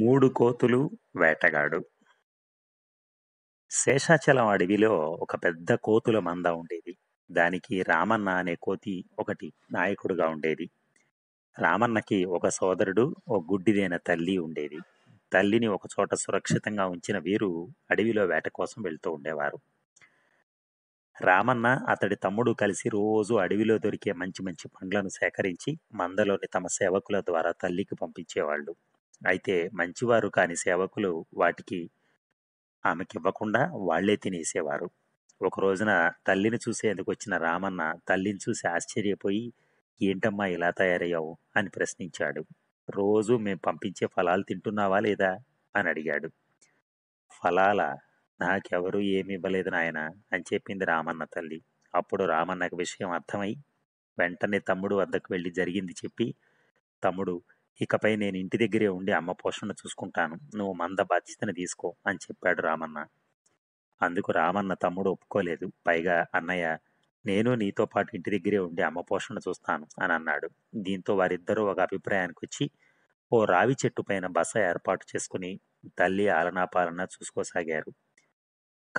మూడు కోతులు వేటగాడు శేషాచలం అడవిలో ఒక పెద్ద కోతుల మంద ఉండేది దానికి రామన్న అనే కోతి ఒకటి నాయకుడుగా ఉండేది రామన్నకి ఒక సోదరుడు ఒక గుడ్డిదైన తల్లి ఉండేది తల్లిని ఒకచోట సురక్షితంగా ఉంచిన వీరు అడవిలో వేట కోసం వెళ్తూ ఉండేవారు రామన్న అతడి తమ్ముడు కలిసి రోజు అడవిలో దొరికే మంచి మంచి పండ్లను సేకరించి మందలోని తమ సేవకుల ద్వారా తల్లికి పంపించేవాళ్ళు అయితే మంచివారు కాని సేవకులు వాటికి ఆమెకివ్వకుండా వాళ్లే తినేసేవారు ఒక రోజున తల్లిని చూసేందుకు వచ్చిన రామన్న తల్లిని చూసి ఆశ్చర్యపోయి ఏంటమ్మా ఇలా తయారయ్యావు అని ప్రశ్నించాడు రోజు మేం పంపించే ఫలాలు తింటున్నావా లేదా అని అడిగాడు ఫలాల నాకెవరూ ఏమి ఇవ్వలేదు నాయన అని చెప్పింది రామన్న తల్లి అప్పుడు రామన్నకు విషయం అర్థమై వెంటనే తమ్ముడు వద్దకు వెళ్ళి జరిగింది చెప్పి తమ్ముడు ఇకపై నేను ఇంటి దగ్గరే ఉండి అమ్మ పోషణ చూసుకుంటాను నువ్వు మంద బాధ్యతను తీసుకో అని చెప్పాడు రామన్న అందుకు రామన్న తమ్ముడు ఒప్పుకోలేదు పైగా అన్నయ్య నేను నీతో పాటు ఇంటి దగ్గరే ఉండి అమ్మ పోషణ చూస్తాను అని అన్నాడు దీంతో వారిద్దరూ ఒక అభిప్రాయానికి వచ్చి ఓ రావి చెట్టు పైన బస ఏర్పాటు చేసుకుని తల్లి ఆలనాపాలన చూసుకోసాగారు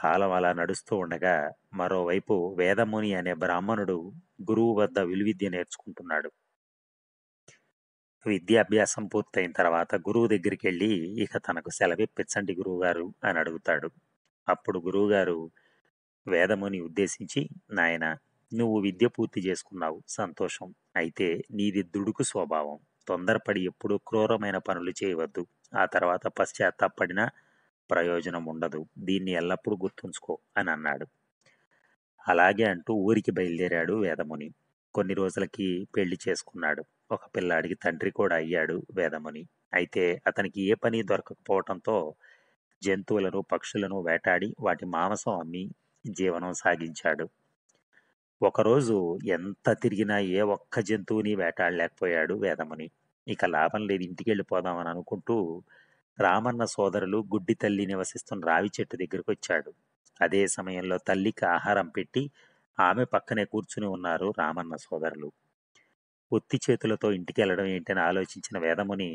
కాలం అలా నడుస్తూ ఉండగా మరోవైపు వేదముని అనే బ్రాహ్మణుడు గురువు వద్ద విలువిద్య నేర్చుకుంటున్నాడు విద్యాభ్యాసం పూర్తయిన తర్వాత గురువు దగ్గరికి వెళ్ళి ఇక తనకు సెలవిప్పించండి గురువుగారు అని అడుగుతాడు అప్పుడు గురువుగారు వేదముని ఉద్దేశించి నాయన నువ్వు విద్య పూర్తి చేసుకున్నావు సంతోషం అయితే నీది దుడుకు స్వభావం తొందరపడి ఎప్పుడూ క్రూరమైన పనులు చేయవద్దు ఆ తర్వాత పశ్చాత్తాపడినా ప్రయోజనం ఉండదు దీన్ని ఎల్లప్పుడూ గుర్తుంచుకో అని అన్నాడు అలాగే అంటూ ఊరికి బయలుదేరాడు వేదముని కొన్ని రోజులకి పెళ్లి చేసుకున్నాడు ఒక పిల్లాడికి తండ్రి కూడా అయ్యాడు వేదముని అయితే అతనికి ఏ పని దొరకకపోవటంతో జంతువులను పక్షులను వేటాడి వాటి మాంసం అమ్మి జీవనం సాగించాడు ఒకరోజు ఎంత తిరిగినా ఏ ఒక్క జంతువుని వేటాడలేకపోయాడు వేదముని ఇక లాభం లేదు ఇంటికి వెళ్ళిపోదామని అనుకుంటూ రామన్న సోదరులు గుడ్డి తల్లి నివసిస్తున్న రావి చెట్టు దగ్గరికి వచ్చాడు అదే సమయంలో తల్లికి ఆహారం పెట్టి ఆమె పక్కనే కూర్చుని ఉన్నారు రామన్న సోదరులు ఒత్తి చేతులతో ఇంటికి వెళ్ళడం ఏంటని ఆలోచించిన వేదముని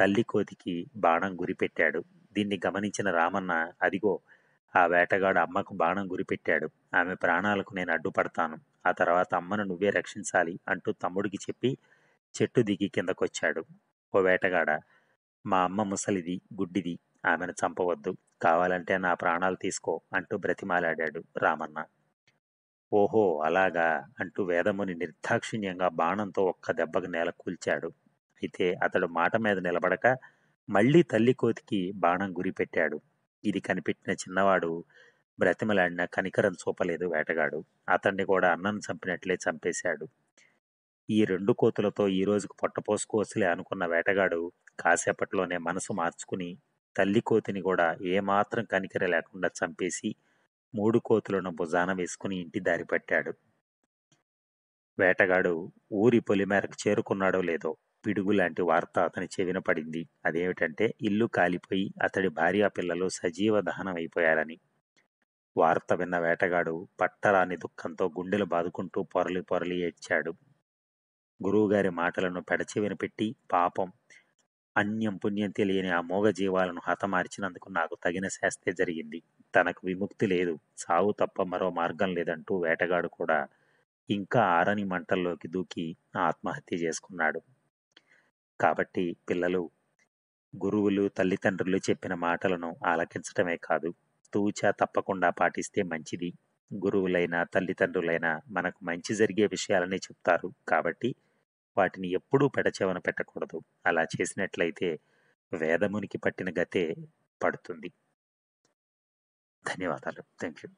తల్లి కోతికి బాణం గురిపెట్టాడు దీన్ని గమనించిన రామన్న అదిగో ఆ వేటగాడు అమ్మకు బాణం గురిపెట్టాడు ఆమె ప్రాణాలకు నేను అడ్డుపడతాను ఆ తర్వాత అమ్మను నువ్వే రక్షించాలి అంటూ తమ్ముడికి చెప్పి చెట్టు దిగి కిందకొచ్చాడు ఓ వేటగాడ మా అమ్మ ముసలిది గుడ్డిది ఆమెను చంపవద్దు కావాలంటే నా ప్రాణాలు తీసుకో అంటూ బ్రతిమాలాడాడు రామన్న ఓహో అలాగా అంటూ వేదముని నిర్దాక్షిణ్యంగా బాణంతో ఒక్క దెబ్బకు నేల కూల్చాడు అయితే అతడు మాట మీద నిలబడక మళ్లీ తల్లి కోతికి బాణం గురిపెట్టాడు ఇది కనిపెట్టిన చిన్నవాడు బ్రతిమలాడిన కనికరం చూపలేదు వేటగాడు అతన్ని కూడా అన్నం చంపినట్లే చంపేశాడు ఈ రెండు కోతులతో ఈ రోజుకు పొట్టపోసుకోవచ్చులే అనుకున్న వేటగాడు కాసేపట్లోనే మనసు మార్చుకుని తల్లి కోతిని కూడా ఏమాత్రం కనికర లేకుండా చంపేసి మూడు కోతులను భుజాన వేసుకుని ఇంటి దారి పట్టాడు వేటగాడు ఊరి పొలిమేరకు చేరుకున్నాడో లేదో పిడుగు లాంటి వార్త అతని చెవిన పడింది అదేమిటంటే ఇల్లు కాలిపోయి అతడి భార్య పిల్లలు సజీవ దహనమైపోయారని వార్త విన్న వేటగాడు పట్టరాని దుఃఖంతో గుండెలు బాదుకుంటూ పొరలి పొరలి ఏడ్చాడు గురువుగారి మాటలను పెడచెవిన పెట్టి పాపం అన్యం పుణ్యం తెలియని ఆ మోగ జీవాలను హతమార్చినందుకు నాకు తగిన శాస్తే జరిగింది తనకు విముక్తి లేదు సావు తప్ప మరో మార్గం లేదంటూ వేటగాడు కూడా ఇంకా ఆరని మంటల్లోకి దూకి ఆత్మహత్య చేసుకున్నాడు కాబట్టి పిల్లలు గురువులు తల్లిదండ్రులు చెప్పిన మాటలను ఆలకించటమే కాదు తూచ తప్పకుండా పాటిస్తే మంచిది గురువులైనా తల్లిదండ్రులైనా మనకు మంచి జరిగే విషయాలనే చెప్తారు కాబట్టి వాటిని ఎప్పుడూ పెడచెవన పెట్టకూడదు అలా చేసినట్లయితే వేదమునికి పట్టిన గతే పడుతుంది ధన్యవాదాలు థ్యాంక్ యూ